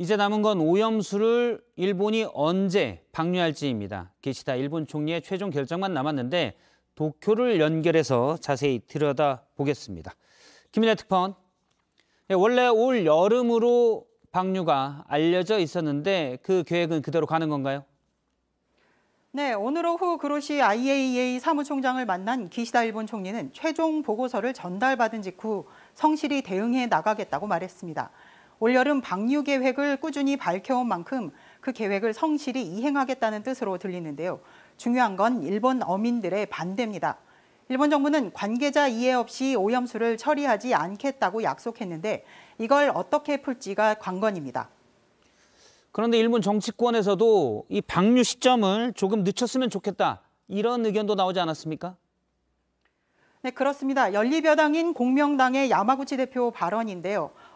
이제 남은 건 오염수를 일본이 언제 방류할지입니다. 기시다 일본 총리의 최종 결정만 남았는데 도쿄를 연결해서 자세히 들여다보겠습니다. 김민아 특파원. 예, 원래 올 여름으로 방류가 알려져 있었는데 그 계획은 그대로 가는 건가요? 네, 오늘 오후 그로시 IAEA 사무총장을 만난 기시다 일본 총리는 최종 보고서를 전달받은 직후 성실히 대응해 나가겠다고 말했습니다. 올여름 방류 계획을 꾸준히 밝혀온 만큼 그 계획을 성실히 이행하겠다는 뜻으로 들리는데요. 중요한 건 일본 어민들의 반대입니다. 일본 정부는 관계자 이해 없이 오염수를 처리하지 않겠다고 약속했는데 이걸 어떻게 풀지가 관건입니다. 그런데 일본 정치권에서도 이 방류 시점을 조금 늦췄으면 좋겠다 이런 의견도 나오지 않았습니까? 네, 그렇습니다. 연립여당인 공명당의 야마구치 대표 발언인데요.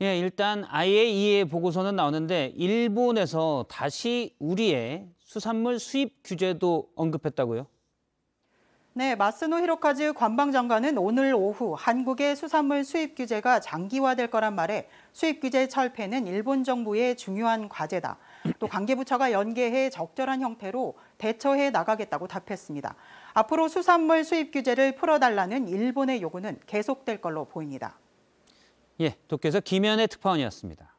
예, 일단 IAEA 보고서는 나오는데 일본에서 다시 우리의 수산물 수입 규제도 언급했다고요? 네, 마스노 히로카즈 관방장관은 오늘 오후 한국의 수산물 수입 규제가 장기화될 거란 말에 수입 규제 철폐는 일본 정부의 중요한 과제다. 또 관계부처가 연계해 적절한 형태로 대처해 나가겠다고 답했습니다. 앞으로 수산물 수입 규제를 풀어달라는 일본의 요구는 계속될 걸로 보입니다. 예, 도쿄에서 김현의 특파원이었습니다.